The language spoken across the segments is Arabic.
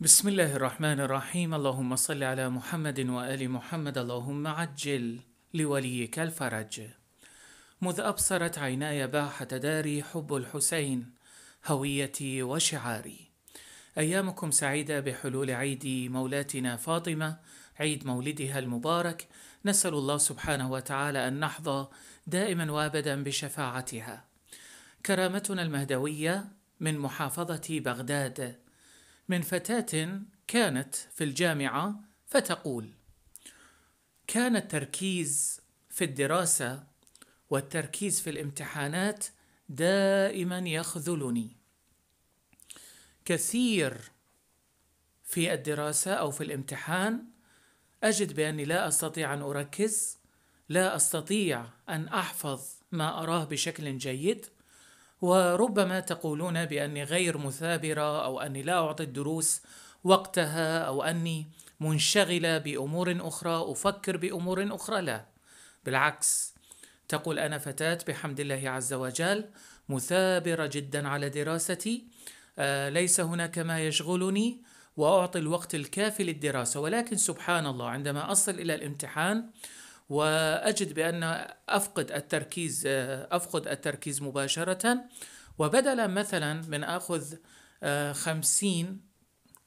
بسم الله الرحمن الرحيم اللهم صل على محمد وآل محمد اللهم عجل لوليك الفرج مذ أبصرت عيناي باحة داري حب الحسين هويتي وشعاري أيامكم سعيدة بحلول عيد مولاتنا فاطمة عيد مولدها المبارك نسأل الله سبحانه وتعالى أن نحظى دائما وابدا بشفاعتها كرامتنا المهدوية من محافظة بغداد من فتاة كانت في الجامعة فتقول: كان التركيز في الدراسة والتركيز في الامتحانات دائما يخذلني. كثير في الدراسة أو في الامتحان أجد بأني لا أستطيع أن أركز، لا أستطيع أن أحفظ ما أراه بشكل جيد، وربما تقولون باني غير مثابره او اني لا اعطي الدروس وقتها او اني منشغله بامور اخرى افكر بامور اخرى لا بالعكس تقول انا فتاه بحمد الله عز وجل مثابره جدا على دراستي آه، ليس هناك ما يشغلني واعطي الوقت الكافي للدراسه ولكن سبحان الله عندما اصل الى الامتحان واجد بان افقد التركيز افقد التركيز مباشره وبدلا مثلا من اخذ آه، خمسين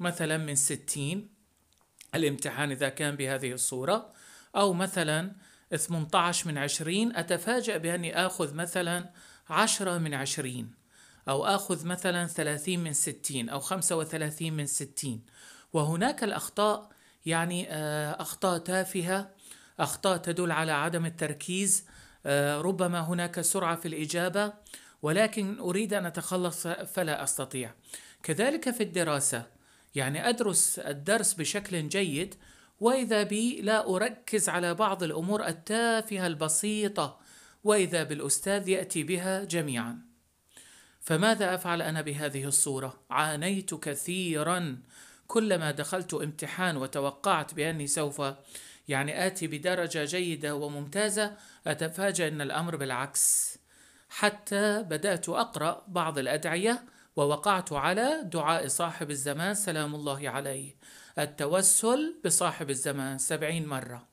مثلا من ستين الامتحان اذا كان بهذه الصوره او مثلا 18 من 20 أتفاجأ بأني آخذ مثلا 10 من 20 أو آخذ مثلا 30 من 60 أو 35 من 60 وهناك الأخطاء يعني آه، أخطاء تافهة اخطاء تدل على عدم التركيز آه، ربما هناك سرعه في الاجابه ولكن اريد ان اتخلص فلا استطيع كذلك في الدراسه يعني ادرس الدرس بشكل جيد واذا بي لا اركز على بعض الامور التافهه البسيطه واذا بالاستاذ ياتي بها جميعا فماذا افعل انا بهذه الصوره عانيت كثيرا كلما دخلت امتحان وتوقعت باني سوف يعني آتي بدرجة جيدة وممتازة أتفاجأ أن الأمر بالعكس حتى بدأت أقرأ بعض الأدعية ووقعت على دعاء صاحب الزمان سلام الله عليه التوسل بصاحب الزمان سبعين مرة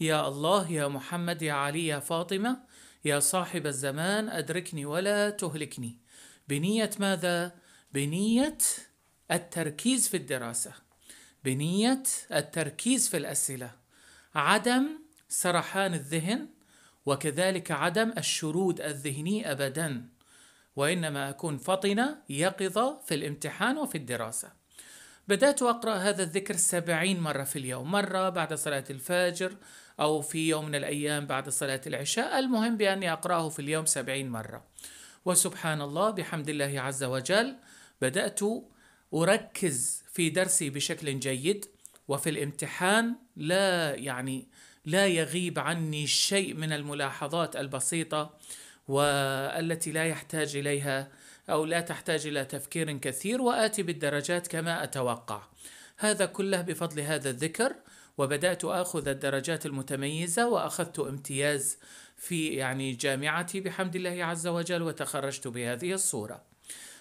يا الله يا محمد يا علي يا فاطمة يا صاحب الزمان أدركني ولا تهلكني بنية ماذا؟ بنية التركيز في الدراسة بنية التركيز في الأسئلة عدم سرحان الذهن وكذلك عدم الشرود الذهني أبدا وإنما أكون فطنة يقظة في الامتحان وفي الدراسة بدأت أقرأ هذا الذكر سبعين مرة في اليوم مرة بعد صلاة الفجر أو في يوم من الأيام بعد صلاة العشاء المهم بأني أقرأه في اليوم سبعين مرة وسبحان الله بحمد الله عز وجل بدأت أركز في درسي بشكل جيد وفي الامتحان لا يعني لا يغيب عني شيء من الملاحظات البسيطة والتي لا يحتاج إليها أو لا تحتاج إلى تفكير كثير وآتي بالدرجات كما أتوقع هذا كله بفضل هذا الذكر وبدأت آخذ الدرجات المتميزة وأخذت امتياز في يعني جامعتي بحمد الله عز وجل وتخرجت بهذه الصورة